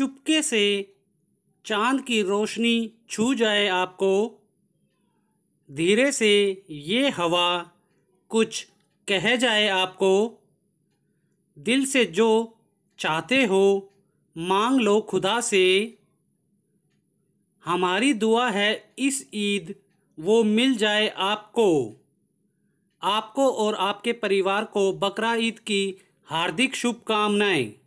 चुपके से चांद की रोशनी छू जाए आपको धीरे से ये हवा कुछ कह जाए आपको दिल से जो चाहते हो मांग लो खुदा से हमारी दुआ है इस ईद वो मिल जाए आपको आपको और आपके परिवार को बकरा ईद की हार्दिक शुभकामनाएं